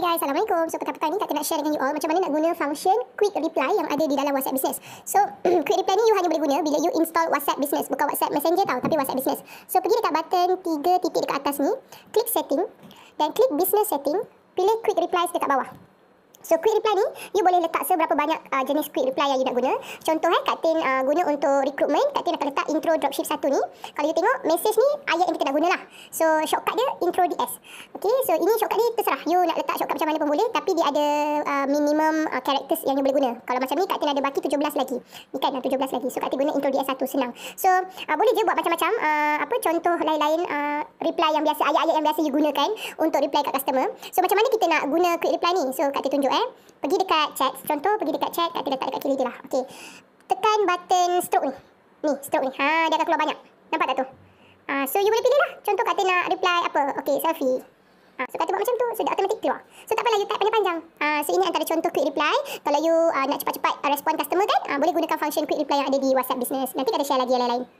Hey guys, Assalamualaikum. So, petang-petang ni tak nak share dengan you all macam mana nak guna function quick reply yang ada di dalam WhatsApp Business. So, quick reply ni you hanya boleh guna bila you install WhatsApp Business. Bukan WhatsApp Messenger tau, tapi WhatsApp Business. So, pergi dekat button 3 titik dekat atas ni. Klik setting. Dan klik business setting. Pilih quick replies dekat bawah. So quick reply ni You boleh letak seberapa banyak uh, Jenis quick reply yang you nak guna Contoh eh Kak Tin uh, guna untuk recruitment Kak Tin akan letak intro dropship satu ni Kalau you tengok Message ni Ayat yang kita dah guna lah So shortcut dia Intro DS Okay so ini shortcut ni Terserah You nak letak shortcut macam mana pun boleh Tapi dia ada uh, Minimum uh, characters yang you boleh guna Kalau macam ni Kak Tin ada baki 17 lagi Ni kan lah 17 lagi So Kak Tin guna intro DS satu Senang So uh, boleh je buat macam-macam uh, Apa contoh lain-lain uh, Reply yang biasa Ayat-ayat yang biasa you gunakan Untuk reply kat customer So macam mana kita nak guna Quick reply ni So Kak Tin tunjuk tunjuk eh. Pergi dekat chat. Contoh pergi dekat chat kat letak dekat kiri dia lah. Okey. Tekan button stroke ni. Ni stroke ni. Ha dia akan keluar banyak. Nampak tak tu? Uh, so you boleh pilih lah. Contoh kata nak reply apa. Okey selfie. Uh, so kata buat macam tu. So dia automatic keluar. So tak apalah you type panjang-panjang. Uh, so ini antara contoh quick reply. Kalau you uh, nak cepat-cepat uh, respon customer kan. Uh, boleh gunakan function quick reply yang ada di WhatsApp business. Nanti ada share lagi yang lain-lain.